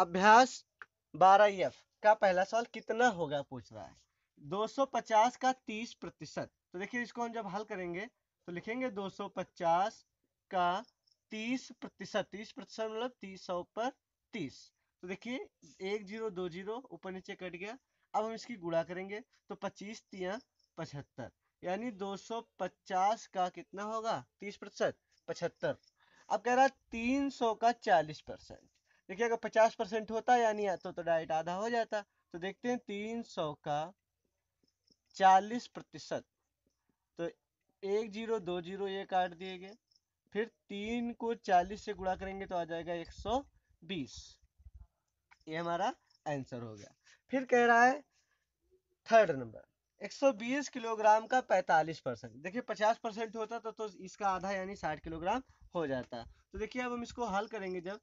अभ्यास बारह एफ का पहला सवाल कितना होगा पूछ रहा है 250 का 30 प्रतिशत तो देखिए इसको हम जब हल करेंगे तो लिखेंगे 250 का 30 प्रतिशत तीस प्रतिशत मतलब तीस सौ पर तीस तो देखिए एक जीरो दो जीरो ऊपर नीचे कट गया अब हम इसकी गुड़ा करेंगे तो 25 तिया पचहत्तर यानी 250 का कितना होगा 30 प्रतिशत पचहत्तर अब कह रहा है तीन का 40 परसेंट देखिए अगर पचास परसेंट होता नहीं तो, तो डाइट आधा हो जाता तो देखते हैं तीन सौ का चालीस प्रतिशत तो एक जीरो दो जीरो ये काट दिए गए फिर तीन को चालीस से गुणा करेंगे तो आ जाएगा एक सौ बीस ये हमारा आंसर हो गया फिर कह रहा है थर्ड नंबर 120 किलोग्राम का 45 परसेंट देखिए 50 परसेंट होता तो, तो इसका आधा यानी 60 किलोग्राम हो जाता तो देखिए अब हम इसको हल करेंगे जब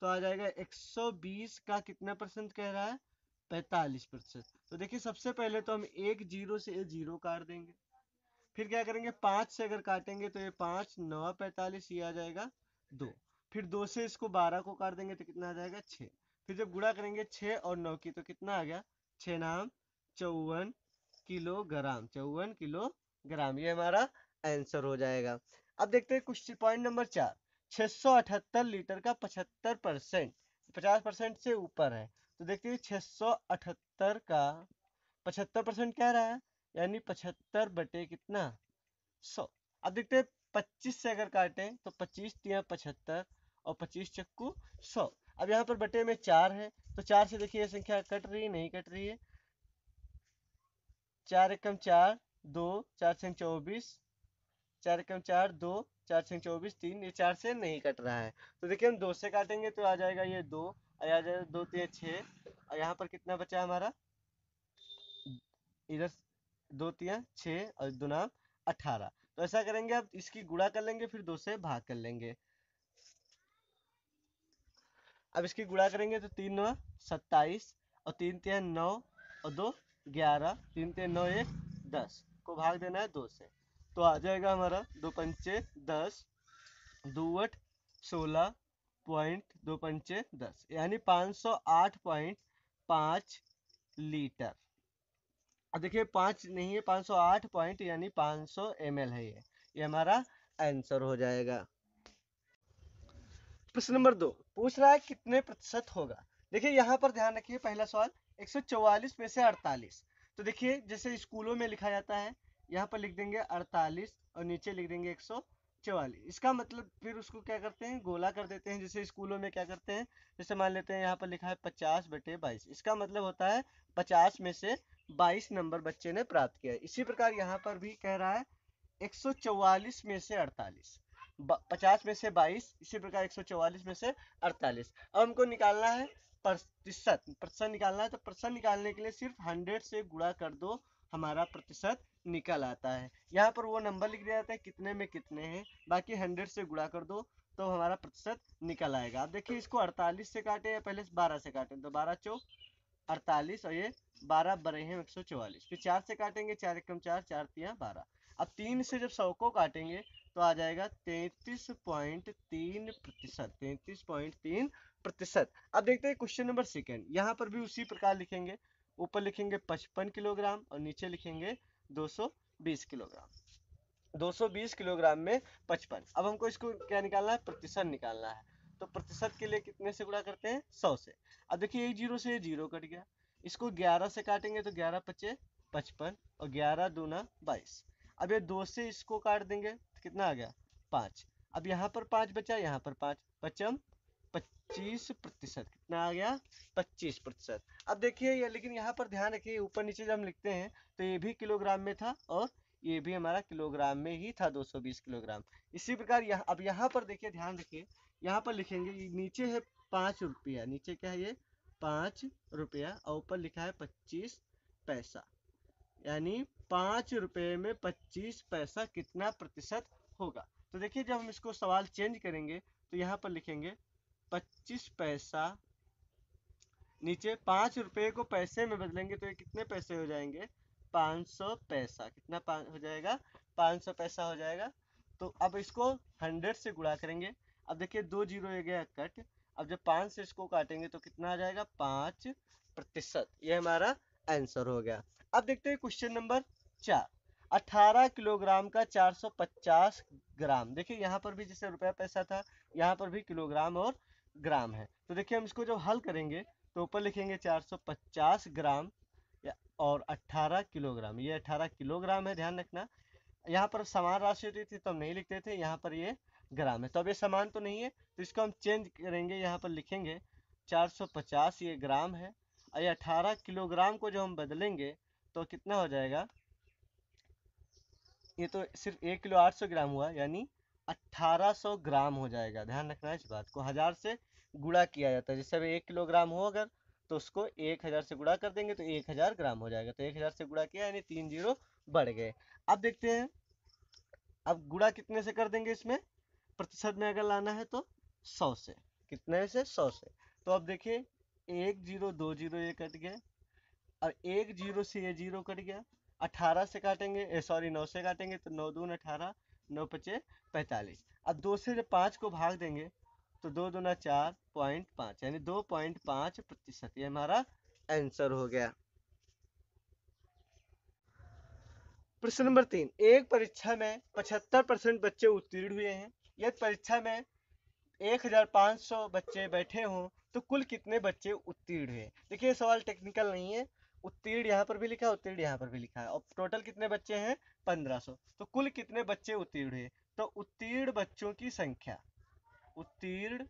तो आ जाएगा 120 का कितना परसेंट कह रहा है 45 परसेंट तो देखिए सबसे पहले तो हम एक जीरो से जीरो काट देंगे फिर क्या करेंगे पाँच से अगर काटेंगे तो ये पाँच नौ पैंतालीस ये आ जाएगा दो फिर दो से इसको बारह को काट देंगे तो कितना आ जाएगा छः फिर जब गुड़ा करेंगे छः और नौ की तो कितना आ गया छः नाम चौवन किलोग्राम चौवन किलोग्राम ये हमारा आंसर हो जाएगा अब देखते हैं क्वेश्चन पॉइंट नंबर चार 678 लीटर का 75 परसेंट पचास परसेंट से ऊपर है तो देखते हैं 678 का 75 परसेंट कह रहा है यानी 75 बटे कितना 100 अब देखते हैं 25 से अगर काटें तो 25 तिया पचहत्तर और 25 चक्कू 100 अब यहाँ पर बटे में चार है तो चार से देखिए संख्या कट रही नहीं कट रही है चार एकम चार दो चार संख्या चौबीस चार एक चार दो चार छः चौबीस तीन ये चार से नहीं कट रहा है तो देखिए हम दो से काटेंगे तो आ जाएगा ये दो और आ जाएगा दो तीन तो छः और यहाँ पर कितना बचा हमारा इधर दो तीन छः और दो नाम अठारह तो ऐसा करेंगे अब इसकी गुड़ा कर लेंगे फिर दो से भाग कर लेंगे अब इसकी गुड़ा करेंगे तो तीन नौ सत्ताईस और तीन तीन नौ और दो ग्यारह तीन तीन नौ एक दस को भाग देना है दो से तो आ जाएगा हमारा दो पंचे दस दूवट सोलह पॉइंट दो पंचे दस यानी पाँच सौ आठ पॉइंट पाँच लीटर देखिए पाँच नहीं है पाँच सौ आठ पॉइंट यानी पाँच सौ एम है ये ये हमारा आंसर हो जाएगा प्रश्न नंबर दो पूछ रहा है कितने प्रतिशत होगा देखिए यहाँ पर ध्यान रखिए पहला सवाल 144 में से 48 तो देखिए जैसे स्कूलों में लिखा जाता है यहाँ पर लिख देंगे अड़तालीस और नीचे लिख देंगे एक सौ इसका मतलब फिर उसको क्या करते हैं गोला कर देते हैं जैसे स्कूलों में क्या करते हैं जैसे मान लेते हैं यहाँ पर लिखा है पचास बटे बाईस इसका मतलब होता है पचास में से बाईस नंबर बच्चे ने प्राप्त किया इसी प्रकार यहाँ पर भी कह रहा है एक में से अड़तालीस पचास में से बाईस इसी प्रकार एक में से अड़तालीस अब हमको निकालना है प्रतिशत प्रतिशत निकालना है तो प्रतिशत निकालने के लिए सिर्फ हंड्रेड से गुड़ा कर दो हमारा प्रतिशत निकल आता है यहाँ पर वो नंबर लिख दिया जाता है कितने में कितने हैं बाकी हंड्रेड से गुड़ा कर दो तो हमारा प्रतिशत निकल आएगा आप देखिए इसको अड़तालीस से काटे या पहले बारह से काटें तो बारह चौक अड़तालीस और ये बारह बड़े हैं एक सौ चौवालीस फिर चार से काटेंगे चार एकम चार चार तिया बारह अब तीन से जब सौ को काटेंगे तो आ जाएगा तैतीस पॉइंट तीन प्रतिशत तैतीस पॉइंट तीन प्रतिशत अब देखते हैं क्वेश्चन नंबर सेकेंड यहाँ पर भी उसी प्रकार लिखेंगे ऊपर लिखेंगे 55 किलोग्राम और नीचे लिखेंगे 220 किलोग्राम 220 किलोग्राम में 55 अब हमको इसको क्या निकालना है प्रतिशत निकालना है तो प्रतिशत के लिए कितने से गुणा करते हैं 100 से अब देखिए एक जीरो से जीरो कट गया इसको 11 से काटेंगे तो 11 पच्चे पचपन और 11 दूना 22 अब ये दो से इसको काट देंगे तो कितना आ गया पाँच अब यहाँ पर पाँच बचा यहाँ पर पाँच पचम पच्चीस प्रतिशत कितना आ गया पच्चीस प्रतिशत अब देखिए ये लेकिन यहाँ पर ध्यान रखिए ऊपर नीचे जब हम लिखते हैं तो ये भी किलोग्राम में था और ये भी हमारा किलोग्राम में ही था 220 किलोग्राम इसी प्रकार यह, अब यहाँ पर देखिए ध्यान रखिए यहाँ पर लिखेंगे नीचे है पाँच रुपया नीचे क्या है ये पाँच रुपया और ऊपर लिखा है पच्चीस पैसा यानी पाँच रुपये में पच्चीस पैसा कितना प्रतिशत होगा तो देखिए जब हम इसको सवाल चेंज करेंगे तो यहाँ पर लिखेंगे पच्चीस पैसा नीचे पाँच रुपये को पैसे में बदलेंगे तो ये कितने पैसे हो जाएंगे पाँच सौ पैसा कितना हो जाएगा पाँच सौ पैसा हो जाएगा तो अब इसको हंड्रेड से गुणा करेंगे अब देखिए दो जीरो हो गया कट अब जब पाँच से इसको काटेंगे तो कितना आ जाएगा पाँच प्रतिशत ये हमारा आंसर हो गया अब देखते हैं क्वेश्चन नंबर चार अठारह किलोग्राम का चार सौ पचास ग्राम देखिए यहाँ पर भी जैसे रुपया पैसा था यहाँ पर भी किलोग्राम और ग्राम है तो देखिए हम इसको जब हल करेंगे तो ऊपर लिखेंगे 450 ग्राम और 18 किलोग्राम ये 18 किलोग्राम है ध्यान रखना यहाँ पर समान राशि होती थी तो हम नहीं लिखते थे यहाँ पर ये ग्राम है तो अब ये समान तो नहीं है तो इसको हम चेंज करेंगे यहाँ पर लिखेंगे 450 ये ग्राम है और ये 18 किलोग्राम को जो हम बदलेंगे तो कितना हो जाएगा ये तो सिर्फ एक किलो आठ सौ ग्राम हुआ यानी अट्ठारह सौ ग्राम हो जाएगा ध्यान रखना इस बात को हज़ार से गुड़ा किया जाता है जैसे अभी एक किलोग्राम हो अगर तो उसको एक हज़ार से गुड़ा कर देंगे तो एक हज़ार ग्राम हो जाएगा तो एक हज़ार से गुड़ा किया यानी तीन जीरो बढ़ गए अब देखते हैं अब गुड़ा कितने से कर देंगे इसमें प्रतिशत में अगर लाना है तो सौ से कितने से सौ से तो अब देखिए एक जीरो दो जीरो ये कट गया और एक जीरो से ये जीरो कट गया अठारह से काटेंगे सॉरी नौ से काटेंगे तो नौ दून अठारह नौ पचे पैंतालीस अब दो से जब पाँच को भाग देंगे तो दो ना चार पॉइंट पाँच यानी दो पॉइंट पाँच प्रतिशत ये हमारा आंसर हो गया प्रश्न नंबर तीन एक परीक्षा में पचहत्तर परसेंट बच्चे उत्तीर्ण हुए हैं यदि परीक्षा में एक हजार पाँच सौ बच्चे बैठे हों तो कुल कितने बच्चे उत्तीर्ण हुए देखिए सवाल टेक्निकल नहीं है उत्तीर्ण यहाँ पर भी लिखा है उत्तीर्ण यहाँ पर भी लिखा है और टोटल कितने बच्चे हैं पंद्रह सौ तो कुल कितने बच्चे उत्तीर्ण हुए तो उत्तीर्ण बच्चों की संख्या उत्तीर्ण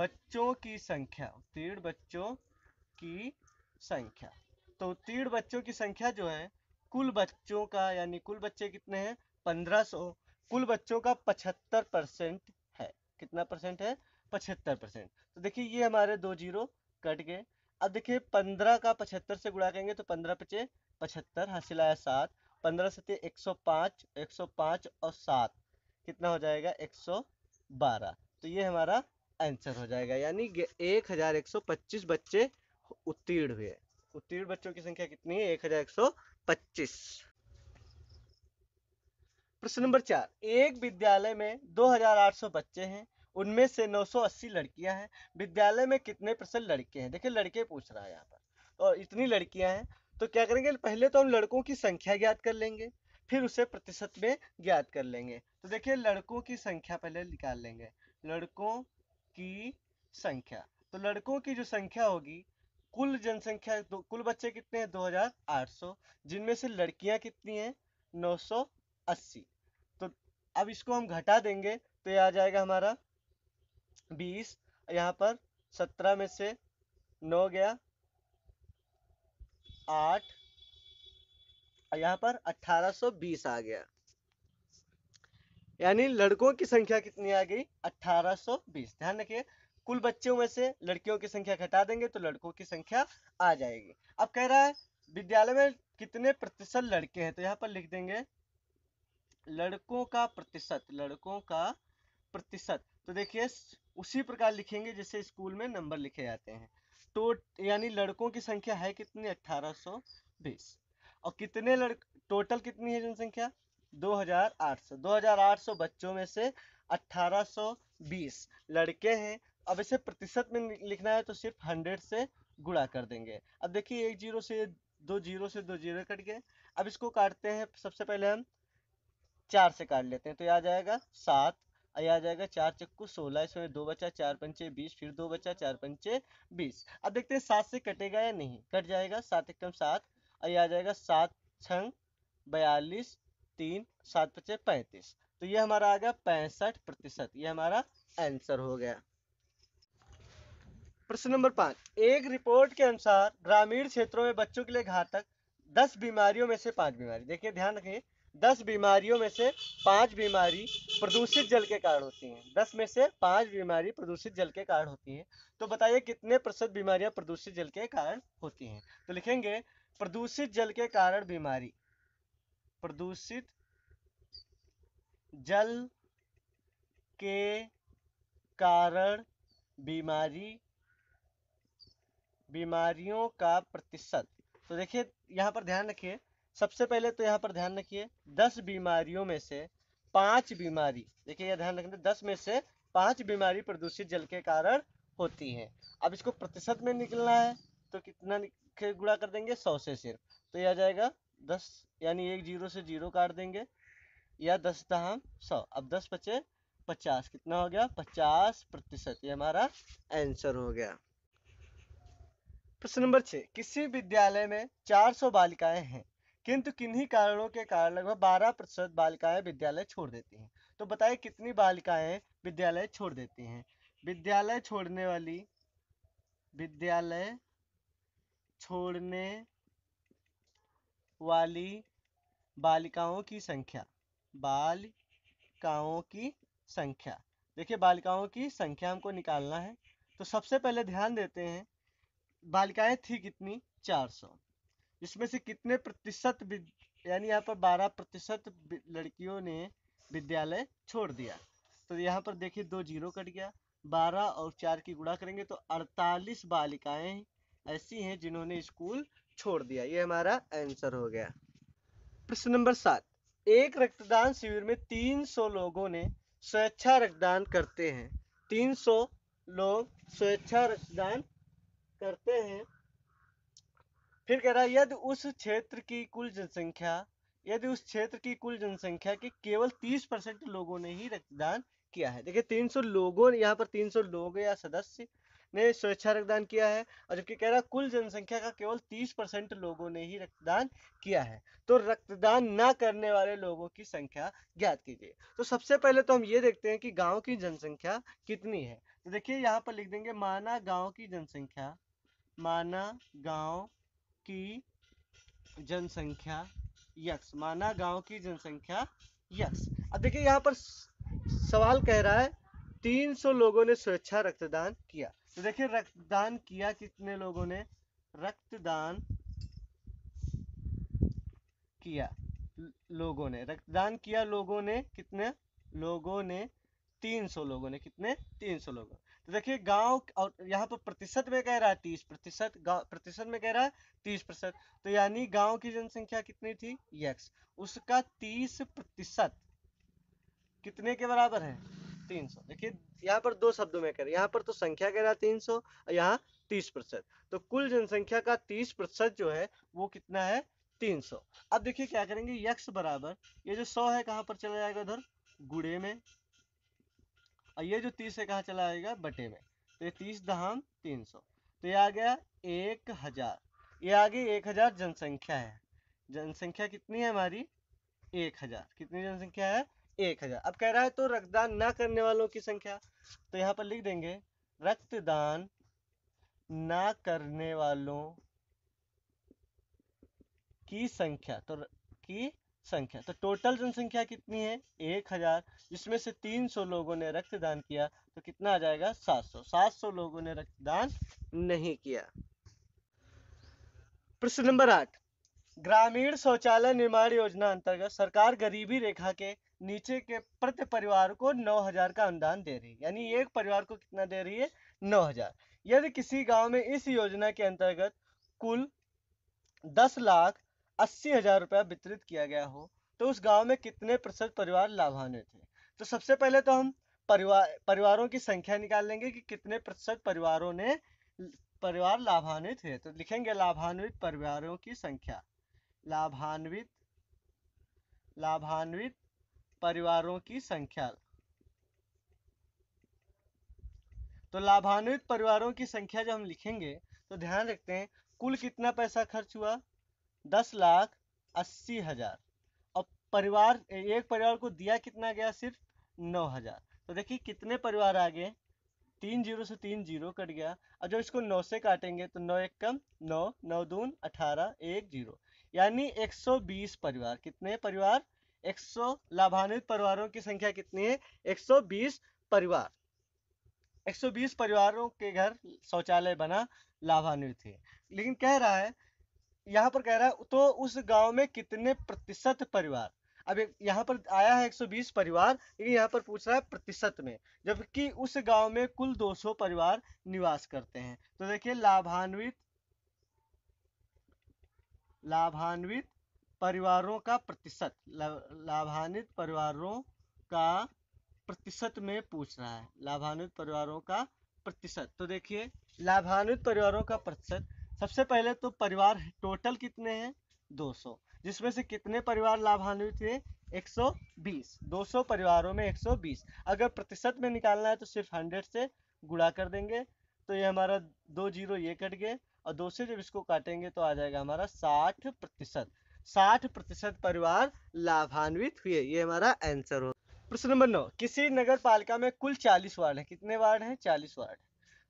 बच्चों की संख्या उत्तीर्ण बच्चों की संख्या तो उत्तीर्ण बच्चों की संख्या जो है कुल बच्चों का यानी कुल बच्चे कितने हैं पंद्रह सौ कुल बच्चों का पचहत्तर परसेंट है कितना परसेंट है पचहत्तर परसेंट तो देखिए ये हमारे दो जीरो कट गए अब देखिए पंद्रह का पचहत्तर से गुणा करेंगे तो पंद्रह पचे पचहत्तर हासिल आया सात पंद्रह सत्य एक सौ पाँच एक सौ पाँच और सात कितना हो जाएगा 112 तो ये हमारा आंसर हो जाएगा यानी एक हजार एक सौ पच्चीस बच्चे उत्तीर्ण हुए उत्तीर्ण बच्चों की संख्या कितनी है एक हजार एक सौ पच्चीस प्रश्न नंबर चार एक विद्यालय में दो हजार आठ सौ बच्चे हैं उनमें से 980 लड़कियां हैं विद्यालय में कितने परसेंट लड़के हैं देखिए लड़के पूछ रहा है यहाँ पर और इतनी लड़कियां हैं तो क्या करेंगे पहले तो हम लड़कों की संख्या ज्ञात कर लेंगे फिर उसे प्रतिशत में ज्ञात कर लेंगे तो देखिए लड़कों की संख्या पहले निकाल लेंगे लड़कों की संख्या तो लड़कों की जो संख्या होगी कुल जनसंख्या कुल बच्चे कितने हैं 2800 जिनमें से लड़कियां कितनी हैं 980 तो अब इसको हम घटा देंगे तो ये आ जाएगा हमारा 20 यहाँ पर 17 में से 9 गया 8 यहाँ पर 1820 आ गया यानी लड़कों की संख्या कितनी आ गई 1820 ध्यान रखिए कुल बच्चों में से लड़कियों की संख्या घटा देंगे तो लड़कों की संख्या आ जाएगी अब कह रहा है विद्यालय में कितने प्रतिशत लड़के हैं तो यहाँ पर लिख देंगे लड़कों का प्रतिशत लड़कों का प्रतिशत तो देखिए उसी प्रकार लिखेंगे जैसे स्कूल में नंबर लिखे जाते हैं तो यानी लड़कों की संख्या है कितनी अट्ठारह और कितने लड़के टोटल कितनी है जनसंख्या 2800 2800 बच्चों में से 1820 लड़के हैं अब इसे प्रतिशत में लिखना है तो सिर्फ 100 से गुणा कर देंगे अब देखिए एक जीरो से दो जीरो से दो जीरो कट गए अब इसको काटते हैं सबसे पहले हम चार से काट लेते हैं तो यह आ जाएगा सात यह आ जाएगा चार चक्कू सोलह इसमें दो बचा चार पंचे बीस फिर दो बचा चार पंचे बीस अब देखते हैं सात से कटेगा या नहीं कट जाएगा सात एक कम सात और ये आ जाएगा सात छंग बयालीस तीन सात पचे पैंतीस तो ये हमारा आ गया पैंसठ प्रतिशत ये हमारा आंसर हो गया प्रश्न नंबर पाँच एक रिपोर्ट के अनुसार ग्रामीण क्षेत्रों में बच्चों के लिए घातक दस बीमारियों में से पांच बीमारी देखिए ध्यान रखिए दस बीमारियों में से पांच बीमारी प्रदूषित जल के कारण होती हैं दस में से पांच बीमारी प्रदूषित जल के कारण होती हैं तो बताइए कितने प्रतिशत बीमारियां प्रदूषित जल के कारण होती हैं तो लिखेंगे प्रदूषित जल के कारण बीमारी प्रदूषित जल के कारण बीमारी बीमारियों का प्रतिशत तो देखिए यहाँ पर ध्यान रखिए सबसे पहले तो यहाँ पर ध्यान रखिए दस बीमारियों में से पांच बीमारी देखिए यह ध्यान रखना दस में से पांच बीमारी प्रदूषित जल के कारण होती है अब इसको प्रतिशत में निकलना है तो कितना के गुणा कर देंगे सौ से सिर्फ तो यह आ जाएगा दस यानी एक जीरो से जीरो काट देंगे या दस दहाम सौ अब दस बचे पचास कितना हो गया पचास प्रतिशत ये हमारा आंसर हो गया प्रश्न नंबर छ किसी विद्यालय में चार सौ बालिकाएं हैं किंतु किन्हीं कारणों के कारण लगभग बारह प्रतिशत बालिकाएं विद्यालय छोड़ देती हैं तो बताइए कितनी बालिकाएं विद्यालय छोड़ देती हैं विद्यालय छोड़ने वाली विद्यालय छोड़ने वाली बालिकाओं की संख्या बालिकाओं की संख्या देखिए बालिकाओं की संख्या हमको निकालना है तो सबसे पहले ध्यान देते हैं बालिकाएं थी कितनी 400 इसमें से कितने प्रतिशत यानी यहाँ पर 12 प्रतिशत लड़कियों ने विद्यालय छोड़ दिया तो यहाँ पर देखिए दो जीरो कट गया 12 और 4 की गुणा करेंगे तो 48 बालिकाएं ऐसी हैं जिन्होंने स्कूल छोड़ दिया ये हमारा आंसर हो गया प्रश्न नंबर सात एक रक्तदान शिविर में 300 लोगों ने स्वेच्छा रक्तदान करते हैं 300 लोग स्वेच्छा रक्तदान करते हैं फिर कह रहा है यदि उस क्षेत्र की कुल जनसंख्या यदि उस क्षेत्र की कुल जनसंख्या के केवल 30 परसेंट लोगों ने ही रक्तदान किया है देखिए 300 लोगों ने यहाँ पर 300 लोग या सदस्य ने स्वेच्छा रक्तदान किया है और जबकि कह रहा कुल जनसंख्या का केवल तीस परसेंट लोगों ने ही रक्तदान किया है तो रक्तदान ना करने वाले लोगों की संख्या ज्ञात कीजिए तो सबसे पहले तो हम ये देखते हैं कि गाँव की जनसंख्या कितनी है तो देखिए यहाँ पर लिख देंगे माना गाँव की जनसंख्या माना गाँव की जनसंख्या यक्स माना गांव की जनसंख्या यक्स अब देखिए यहाँ पर सवाल कह रहा है 300 लोगों ने स्वेच्छा रक्तदान किया तो देखिए रक्तदान किया कितने लोगों ने रक्तदान किया लोगों ने रक्तदान किया लोगों ने कितने लोगों ने तीन सौ लोगों ने कितने तीन सौ लोगों तो देखिए गांव और यहाँ पर प्रतिशत में कह रहा है तीस प्रतिशत प्रतिशत में कह रहा है तीस प्रतिशत तो यानी गांव की जनसंख्या कितनी थी यक्स उसका तीस प्रतिशत कितने के बराबर है तीन सौ देखिए यहाँ पर दो शब्दों में करें यहाँ पर तो संख्या कह रहा है तीन सौ यहाँ तीस प्रतिशत तो कुल जनसंख्या का तीस प्रतिशत जो है वो कितना है तीन सौ अब देखिए क्या करेंगे यक्स बराबर ये जो सौ है कहाँ पर चला जाएगा उधर गुड़े में और ये जो तीस है कहाँ चला जाएगा बटे में तो ये तीस दहाम तीन सौ तो ये आ गया एक हजार ये आगे एक हजार जनसंख्या है जनसंख्या कितनी है हमारी एक हजार कितनी जनसंख्या है एक हजार अब कह रहा है तो रक्तदान ना करने वालों की संख्या तो यहाँ पर लिख देंगे रक्तदान ना करने वालों की संख्या तो की संख्या तो टोटल जनसंख्या कितनी है एक हजार जिसमें से तीन सौ लोगों ने रक्तदान किया तो कितना आ जाएगा सात सौ सात सौ लोगों ने रक्तदान नहीं किया प्रश्न नंबर आठ ग्रामीण शौचालय निर्माण योजना अंतर्गत सरकार गरीबी रेखा के नीचे के प्रति परिवार को नौ हजार का अनुदान दे रही है यानी एक परिवार को कितना दे रही है नौ हजार यदि किसी गांव में इस योजना के अंतर्गत कुल दस लाख अस्सी हजार रुपया वितरित किया गया हो तो उस गांव में कितने प्रतिशत परिवार लाभान्वित हैं तो सबसे पहले तो हम परिवार परिवारों की संख्या निकाल लेंगे कि कितने प्रतिशत परिवारों ने परिवार लाभान्वित हुए तो लिखेंगे लाभान्वित परिवारों की संख्या लाभान्वित लाभान्वित परिवारों की संख्या तो लाभान्वित परिवारों की संख्या जब हम लिखेंगे तो ध्यान रखते हैं कुल कितना पैसा खर्च हुआ दस लाख अस्सी हजार और परिवार एक परिवार को दिया कितना गया सिर्फ नौ हजार तो देखिए कितने परिवार आ गए तीन जीरो से तीन जीरो कट गया और जब इसको नौ से काटेंगे तो नौ एक कम नौ नौ दून अठारह एक जीरो यानी एक सौ बीस परिवार कितने परिवार 100 लाभान्वित परिवारों की संख्या कितनी है 120 परिवार 120 परिवारों के घर शौचालय बना लाभान्वित है लेकिन कह रहा है यहाँ पर कह रहा है तो उस गांव में कितने प्रतिशत परिवार अब यहाँ पर आया है 120 परिवार लेकिन यहाँ पर पूछ रहा है प्रतिशत में जबकि उस गांव में कुल 200 परिवार निवास करते हैं तो देखिए लाभान्वित लाभान्वित परिवारों का प्रतिशत लाभान्वित परिवारों का प्रतिशत में पूछ रहा है लाभान्वित परिवारों का प्रतिशत तो देखिए लाभान्वित परिवारों का प्रतिशत सबसे पहले तो परिवार टोटल कितने हैं 200 जिसमें से कितने परिवार लाभान्वित हुए 120 200 परिवारों में 120 अगर प्रतिशत में निकालना है तो सिर्फ 100 से गुणा कर देंगे तो ये हमारा दो जीरो ये कट गए और दो से जब इसको काटेंगे तो आ जाएगा हमारा साठ प्रतिशत साठ प्रतिशत परिवार लाभान्वित हुए ये हमारा आंसर हो प्रश्न नंबर नौ किसी नगर पालिका में कुल चालीस वार्ड है कितने वार्ड हैं चालीस वार्ड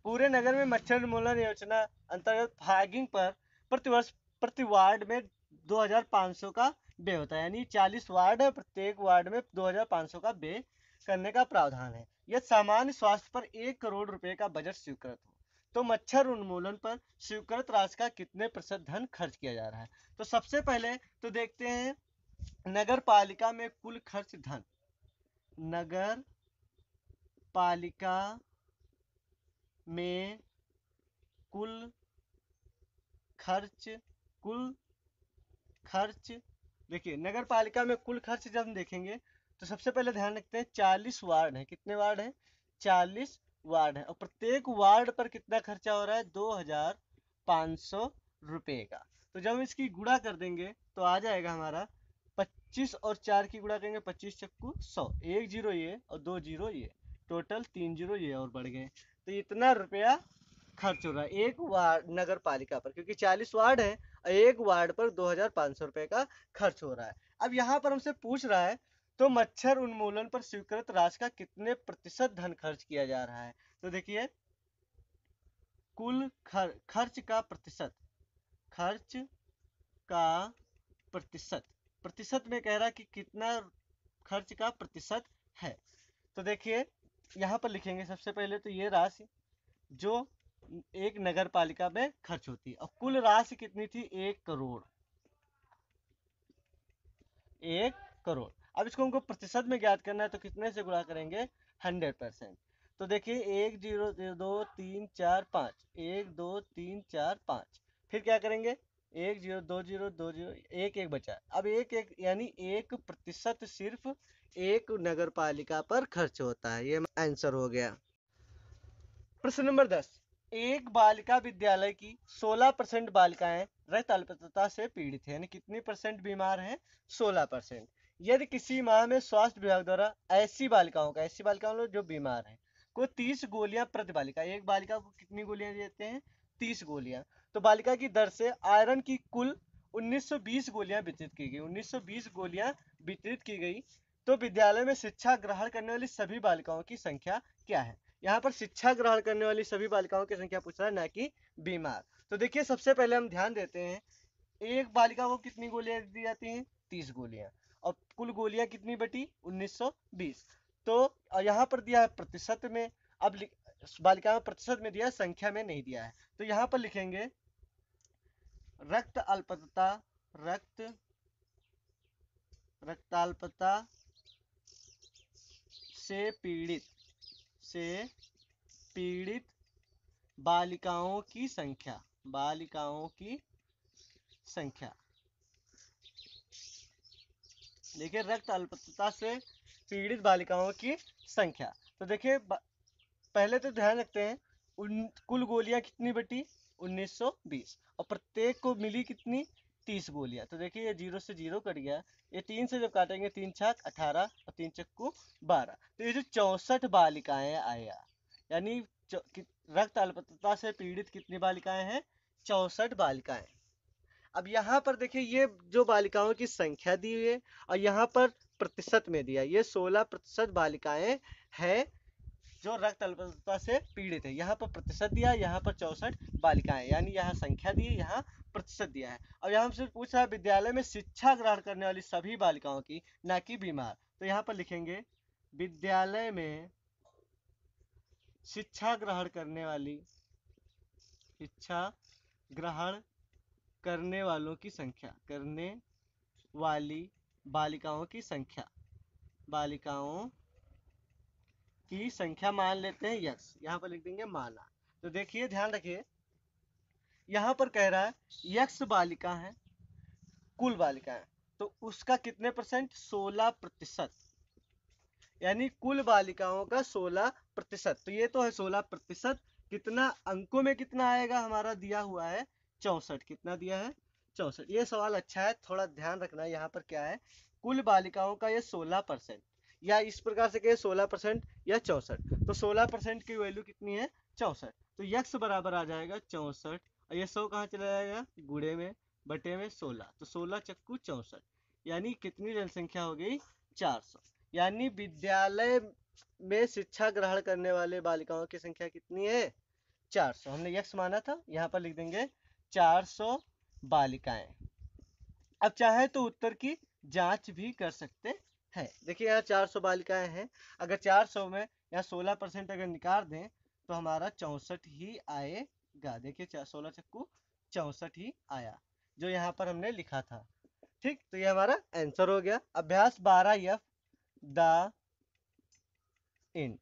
पूरे नगर में मच्छर उन्मूलन योजना अंतर्गत फागिंग पर प्रतिवर्ष प्रति वार्ड में 2500 का बे होता है यानी 40 वार्ड है प्रत्येक वार्ड में 2500 का बे करने का प्रावधान है यह सामान्य स्वास्थ्य पर एक करोड़ रुपए का बजट स्वीकृत हो तो मच्छर उन्मूलन पर स्वीकृत राशि का कितने प्रतिशत धन खर्च किया जा रहा है तो सबसे पहले तो देखते हैं नगर पालिका में कुल खर्च धन नगर पालिका में कुल खर्च कुल खर्च देखिए नगर पालिका में कुल खर्च जब हम देखेंगे तो सबसे पहले ध्यान रखते हैं चालीस वार्ड है कितने वार्ड है चालीस वार्ड है और प्रत्येक वार्ड पर कितना खर्चा हो रहा है दो हजार पाँच सौ रुपये का तो जब हम इसकी गुड़ा कर देंगे तो आ जाएगा हमारा पच्चीस और चार की गुड़ा करेंगे पच्चीस चक्कू सौ एक जीरो ये और दो जीरो ये टोटल तीन जीरो ये और बढ़ गए तो इतना रुपया खर्च हो रहा है एक वार्ड नगर पालिका पर क्योंकि चालीस वार्ड है एक वार्ड पर दो हजार पाँच सौ रुपए का खर्च हो रहा है अब यहाँ पर हमसे पूछ रहा है तो मच्छर उन्मूलन पर स्वीकृत राशि का कितने प्रतिशत धन खर्च किया जा रहा है तो देखिए कुल खर, खर्च का प्रतिशत खर्च का प्रतिशत प्रतिशत में कह रहा कि कितना खर्च का प्रतिशत है तो देखिए यहाँ पर लिखेंगे सबसे पहले तो ये राशि जो एक नगर पालिका में खर्च होती है और कुल राशि कितनी थी एक करोड़ एक करोड़ अब इसको हमको प्रतिशत में ज्ञात करना है तो कितने से गुणा करेंगे हंड्रेड परसेंट तो देखिए एक जीरो दो तीन चार पाँच एक दो तीन चार पाँच फिर क्या करेंगे एक जीरो दो जीरो दो जीरो एक एक बचा अब एक एक यानी एक प्रतिशत सिर्फ एक नगर पालिका पर खर्च होता है ये आंसर हो गया प्रश्न नंबर दस एक बालिका विद्यालय की 16 परसेंट बालिकाएं रक्त अल्पता से पीड़ित है यानी कितनी परसेंट बीमार है 16 परसेंट यदि किसी माह में स्वास्थ्य विभाग द्वारा ऐसी बालिकाओं का ऐसी बालिकाओं जो बीमार है को तीस गोलियां प्रति बालिका एक बालिका को कितनी गोलियां देते हैं तीस गोलियां तो बालिका की दर से आयरन की कुल 1920 गोलियां वितरित की गई 1920 गोलियां वितरित की गई तो विद्यालय में शिक्षा ग्रहण करने वाली सभी बालिकाओं की संख्या क्या है यहाँ पर शिक्षा ग्रहण करने वाली सभी बालिकाओं की संख्या पूछ रहा है न कि बीमार तो देखिए सबसे पहले हम ध्यान देते हैं एक बालिका को कितनी गोलियां दी जाती हैं तीस गोलियां और कुल गोलियां कितनी बटी 1920 तो यहाँ पर दिया है प्रतिशत में अब बालिका में प्रतिशत में दिया संख्या में नहीं दिया है तो यहाँ पर लिखेंगे रक्त अल्पता रक्त रक्ताल्पता से पीड़ित से पीड़ित बालिकाओं की संख्या बालिकाओं की संख्या देखिए रक्त अल्पता से पीड़ित बालिकाओं की संख्या तो देखिए पहले तो ध्यान रखते हैं उन कुल गोलियां कितनी बटी 1920 और प्रत्येक को मिली कितनी तीस गोलियां तो देखिए ये जीरो से जीरो कट गया ये तीन से जब काटेंगे तीन छाक अठारह और तीन चक्कू बारह तो ये जो चौंसठ बालिकाएं आया यानी रक्त अल्पता से पीड़ित कितनी बालिकाएं हैं चौंसठ बालिकाएं अब यहाँ पर देखिए ये जो बालिकाओं की संख्या दी हुई है और यहाँ पर प्रतिशत में दिया ये सोलह प्रतिशत बालिकाएं हैं जो रक्त अल्पता से पीड़ित है यहाँ पर प्रतिशत दिया यहाँ पर चौसठ बालिकाएं यानी यहाँ संख्या दी यहाँ प्रतिशत दिया है अब यहाँ हमसे पूछ रहा है विद्यालय में शिक्षा ग्रहण करने वाली सभी बालिकाओं की ना कि बीमार तो यहाँ पर लिखेंगे विद्यालय में शिक्षा ग्रहण करने वाली शिक्षा ग्रहण करने वालों की संख्या करने वाली बालिकाओं की संख्या बालिकाओं की संख्या मान लेते हैं यस यहाँ पर लिख देंगे माना तो देखिए ध्यान रखिए यहाँ पर कह रहा है यक्ष बालिका है कुल बालिका है तो उसका कितने परसेंट सोलह प्रतिशत यानी कुल बालिकाओं का सोलह प्रतिशत तो ये तो है सोलह प्रतिशत कितना अंकों में कितना आएगा हमारा दिया हुआ है चौसठ कितना दिया है चौसठ ये सवाल अच्छा है थोड़ा ध्यान रखना यहाँ पर क्या है कुल बालिकाओं का ये सोलह परसेंट या इस प्रकार से कहे सोलह परसेंट या चौसठ तो सोलह परसेंट की वैल्यू कितनी है चौसठ तो यक्स बराबर आ जाएगा चौसठ और ये सौ कहाँ चला जाएगा गुड़े में बटे में सोलह तो सोलह चक्कू चौसठ यानी कितनी जनसंख्या हो गई चार सौ यानी विद्यालय में शिक्षा ग्रहण करने वाले बालिकाओं की संख्या कितनी है चार सौ हमने यक्स माना था यहाँ पर लिख देंगे 400 बालिकाएं अब चाहे तो उत्तर की जांच भी कर सकते हैं देखिए यहाँ 400 बालिकाएं हैं अगर 400 में यहाँ 16 परसेंट अगर निकाल दें तो हमारा चौंसठ ही आएगा देखिए सोलह चक्कू चौंसठ ही आया जो यहाँ पर हमने लिखा था ठीक तो ये हमारा आंसर हो गया अभ्यास बारह यफ द इंड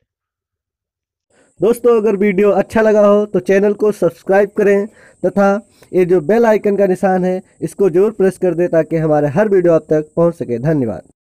दोस्तों अगर वीडियो अच्छा लगा हो तो चैनल को सब्सक्राइब करें तथा ये जो बेल आइकन का निशान है इसको जरूर प्रेस कर दें ताकि हमारे हर वीडियो आप तक पहुंच सके धन्यवाद